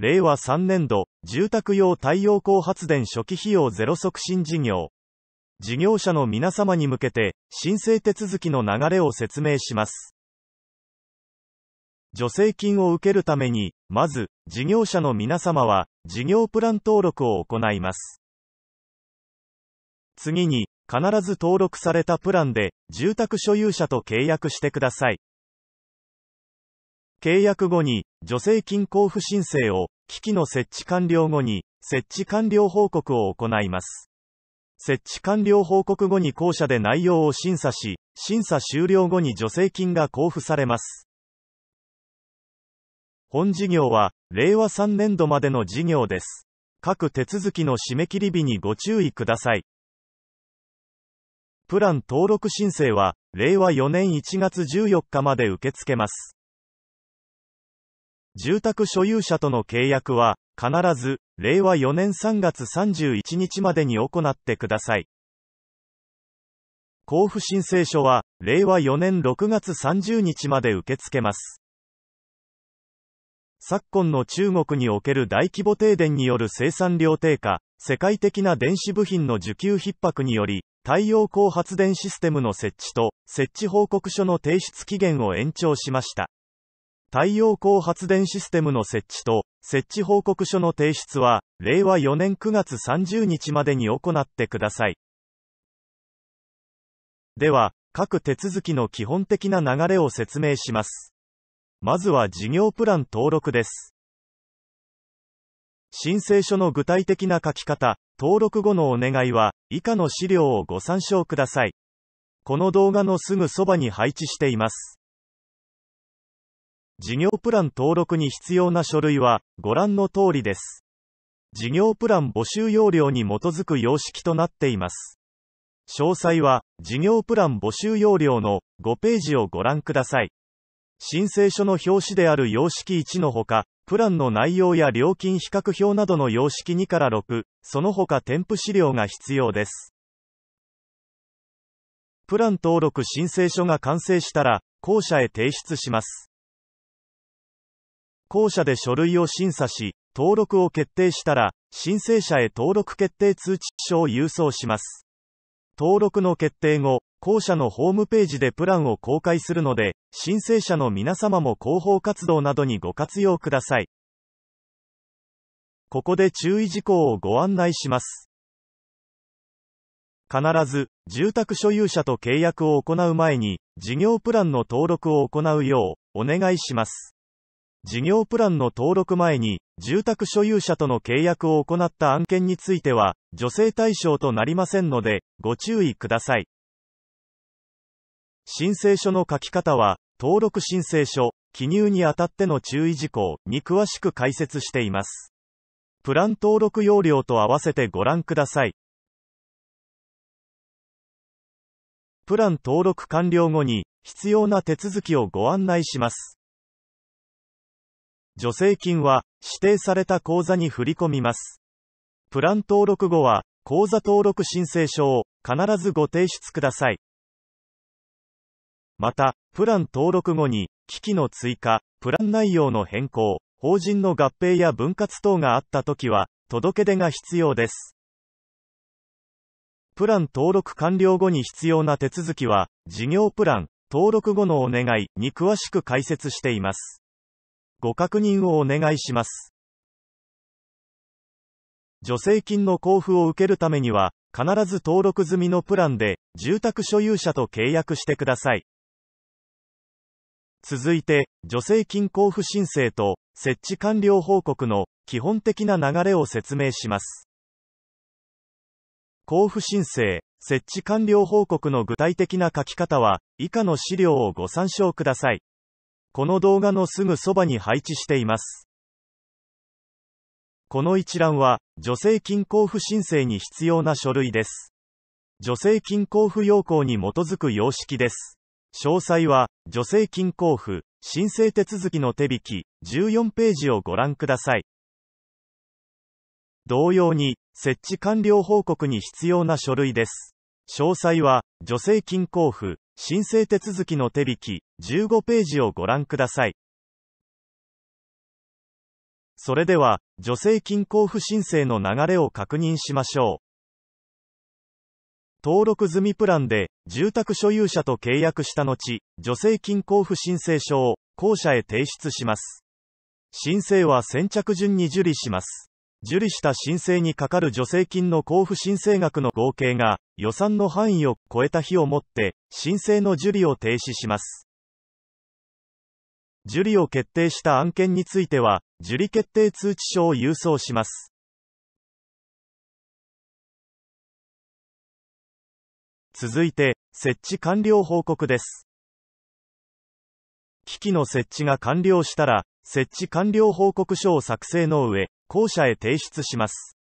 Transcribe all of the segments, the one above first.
令和3年度、住宅用太陽光発電初期費用ゼロ促進事業。事業者の皆様に向けて、申請手続きの流れを説明します。助成金を受けるために、まず、事業者の皆様は、事業プラン登録を行います。次に、必ず登録されたプランで、住宅所有者と契約してください。契約後に、助成金交付申請を、機器の設置完了後に、設置完了報告を行います。設置完了報告後に校舎で内容を審査し、審査終了後に助成金が交付されます。本事業は、令和3年度までの事業です。各手続きの締め切り日にご注意ください。プラン登録申請は、令和4年1月14日まで受け付けます。住宅所有者との契約は、必ず、令和4年3月31日までに行ってください。交付申請書は、令和4年6月30日まで受け付けます。昨今の中国における大規模停電による生産量低下、世界的な電子部品の需給逼迫により、太陽光発電システムの設置と、設置報告書の提出期限を延長しました。太陽光発電システムの設置と設置報告書の提出は令和4年9月30日までに行ってください。では、各手続きの基本的な流れを説明します。まずは事業プラン登録です。申請書の具体的な書き方、登録後のお願いは、以下の資料をご参照ください。この動画のすぐそばに配置しています。事業プラン登録に必要な書類は、ご覧の通りです。事業プラン募集要領に基づく様式となっています。詳細は、事業プラン募集要領の5ページをご覧ください。申請書の表紙である様式1のほか、プランの内容や料金比較表などの様式2から6、その他添付資料が必要です。プラン登録申請書が完成したら、校舎へ提出します。校舎で書類を審査し、登録を決定したら、申請者へ登録決定通知書を郵送します。登録の決定後、校舎のホームページでプランを公開するので、申請者の皆様も広報活動などにご活用ください。ここで注意事項をご案内します。必ず、住宅所有者と契約を行う前に、事業プランの登録を行うよう、お願いします。事業プランの登録前に、住宅所有者との契約を行った案件については、助成対象となりませんので、ご注意ください。申請書の書き方は、登録申請書、記入にあたっての注意事項に詳しく解説しています。プラン登録要領と合わせてご覧ください。プラン登録完了後に、必要な手続きをご案内します。助成金は、指定された口座に振り込みます。プラン登録後は、口座登録申請書を必ずご提出ください。また、プラン登録後に、機器の追加、プラン内容の変更、法人の合併や分割等があったときは、届け出が必要です。プラン登録完了後に必要な手続きは、事業プラン、登録後のお願いに詳しく解説しています。ご確認をお願いします。助成金の交付を受けるためには、必ず登録済みのプランで、住宅所有者と契約してください。続いて、助成金交付申請と、設置完了報告の基本的な流れを説明します。交付申請、設置完了報告の具体的な書き方は、以下の資料をご参照ください。この動画のすぐそばに配置しています。この一覧は、助成金交付申請に必要な書類です。助成金交付要項に基づく様式です。詳細は、助成金交付、申請手続きの手引き、14ページをご覧ください。同様に、設置完了報告に必要な書類です。詳細は、助成金交付、申請手続きの手引き15ページをご覧ください。それでは、助成金交付申請の流れを確認しましょう。登録済みプランで、住宅所有者と契約した後、助成金交付申請書を、校舎へ提出します。申請は先着順に受理します。受理した申請にかかる助成金の交付申請額の合計が予算の範囲を超えた日をもって申請の受理を停止します。受理を決定した案件については受理決定通知書を郵送します。続いて設置完了報告です。機器の設置が完了したら設置完了報告書を作成の上、公社へ提出します。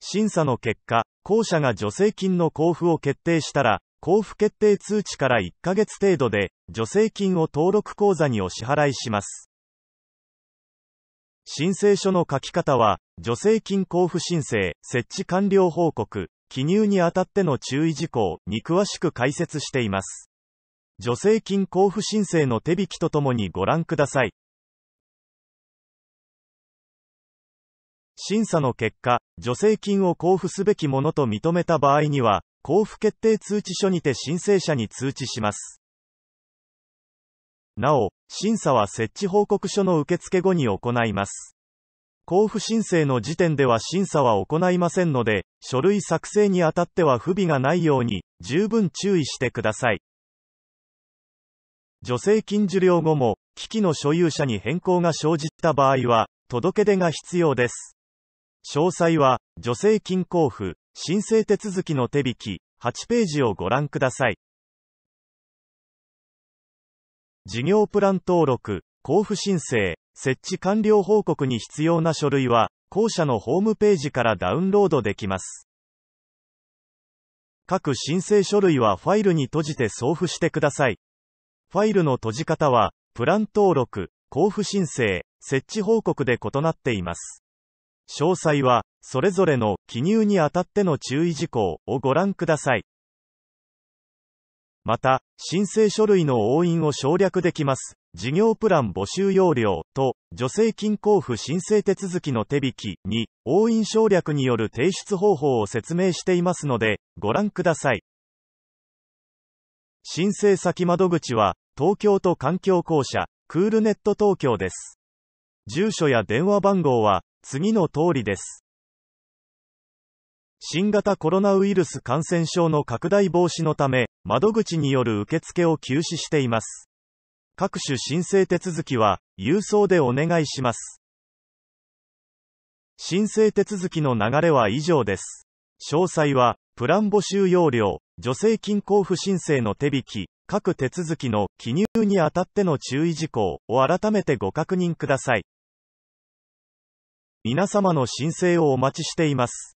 審査の結果、校舎が助成金の交付を決定したら、交付決定通知から1ヶ月程度で、助成金を登録口座にお支払いします。申請書の書き方は、助成金交付申請、設置完了報告、記入にあたっての注意事項に詳しく解説しています。助成金交付申請の手引きとともにご覧ください。審査の結果、助成金を交付すべきものと認めた場合には、交付決定通知書にて申請者に通知します。なお、審査は設置報告書の受付後に行います。交付申請の時点では審査は行いませんので、書類作成にあたっては不備がないように、十分注意してください。助成金受領後も、機器の所有者に変更が生じた場合は、届け出が必要です。詳細は、助成金交付、申請手続きの手引き、8ページをご覧ください。事業プラン登録、交付申請、設置完了報告に必要な書類は、校舎のホームページからダウンロードできます。各申請書類はファイルに閉じて送付してください。ファイルの閉じ方は、プラン登録、交付申請、設置報告で異なっています。詳細は、それぞれの記入にあたっての注意事項をご覧ください。また、申請書類の押印を省略できます。事業プラン募集要領と、助成金交付申請手続きの手引きに、押印省略による提出方法を説明していますので、ご覧ください。申請先窓口は、東京都環境公社、クールネット東京です。住所や電話番号は、次の通りです。新型コロナウイルス感染症の拡大防止のため、窓口による受付を休止しています。各種申請手続きは、郵送でお願いします。申請手続きの流れは以上です。詳細は、プラン募集要領、助成金交付申請の手引き、各手続きの記入にあたっての注意事項を改めてご確認ください。皆様の申請をお待ちしています。